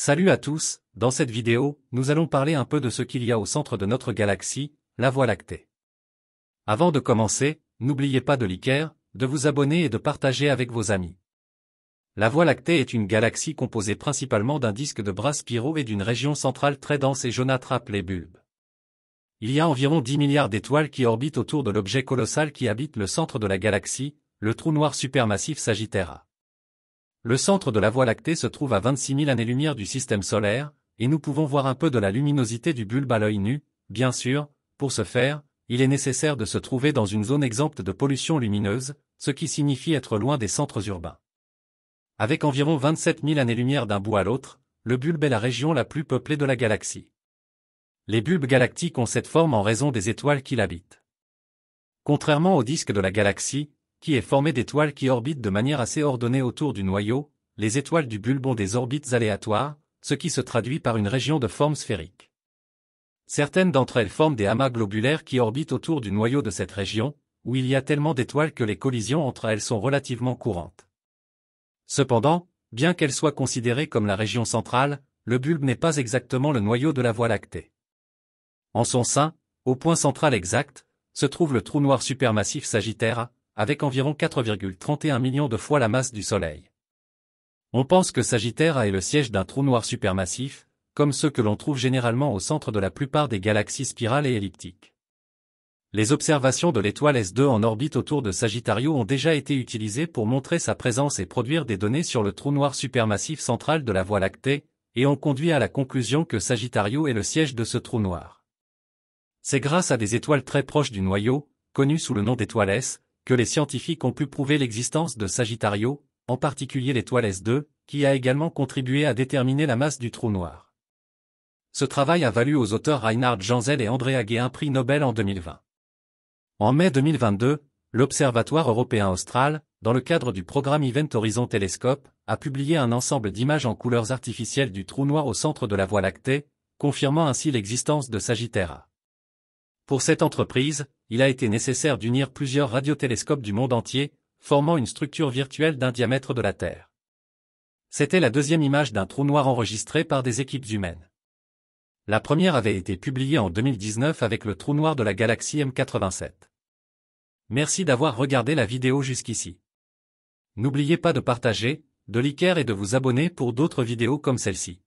Salut à tous, dans cette vidéo, nous allons parler un peu de ce qu'il y a au centre de notre galaxie, la Voie lactée. Avant de commencer, n'oubliez pas de liker, de vous abonner et de partager avec vos amis. La Voie lactée est une galaxie composée principalement d'un disque de bras spiraux et d'une région centrale très dense et jaunâtre appelée bulbe. Il y a environ 10 milliards d'étoiles qui orbitent autour de l'objet colossal qui habite le centre de la galaxie, le trou noir supermassif Sagittaire le centre de la Voie lactée se trouve à 26 000 années-lumière du système solaire, et nous pouvons voir un peu de la luminosité du bulbe à l'œil nu, bien sûr, pour ce faire, il est nécessaire de se trouver dans une zone exempte de pollution lumineuse, ce qui signifie être loin des centres urbains. Avec environ 27 000 années-lumière d'un bout à l'autre, le bulbe est la région la plus peuplée de la galaxie. Les bulbes galactiques ont cette forme en raison des étoiles qui l'habitent. Contrairement au disque de la galaxie, qui est formé d'étoiles qui orbitent de manière assez ordonnée autour du noyau, les étoiles du bulbe ont des orbites aléatoires, ce qui se traduit par une région de forme sphérique. Certaines d'entre elles forment des amas globulaires qui orbitent autour du noyau de cette région, où il y a tellement d'étoiles que les collisions entre elles sont relativement courantes. Cependant, bien qu'elle soit considérée comme la région centrale, le bulbe n'est pas exactement le noyau de la Voie lactée. En son sein, au point central exact, se trouve le trou noir supermassif Sagittaire, avec environ 4,31 millions de fois la masse du Soleil. On pense que Sagittaire a est le siège d'un trou noir supermassif, comme ceux que l'on trouve généralement au centre de la plupart des galaxies spirales et elliptiques. Les observations de l'étoile S2 en orbite autour de Sagittario ont déjà été utilisées pour montrer sa présence et produire des données sur le trou noir supermassif central de la Voie lactée, et ont conduit à la conclusion que Sagittario est le siège de ce trou noir. C'est grâce à des étoiles très proches du noyau, connues sous le nom d'étoiles S, que les scientifiques ont pu prouver l'existence de Sagittario, en particulier l'étoile S2, qui a également contribué à déterminer la masse du trou noir. Ce travail a valu aux auteurs Reinhard Janzel et André Ghez un prix Nobel en 2020. En mai 2022, l'Observatoire européen austral, dans le cadre du programme Event Horizon Telescope, a publié un ensemble d'images en couleurs artificielles du trou noir au centre de la Voie lactée, confirmant ainsi l'existence de Sagittaire. Pour cette entreprise, il a été nécessaire d'unir plusieurs radiotélescopes du monde entier, formant une structure virtuelle d'un diamètre de la Terre. C'était la deuxième image d'un trou noir enregistré par des équipes humaines. La première avait été publiée en 2019 avec le trou noir de la galaxie M87. Merci d'avoir regardé la vidéo jusqu'ici. N'oubliez pas de partager, de liker et de vous abonner pour d'autres vidéos comme celle-ci.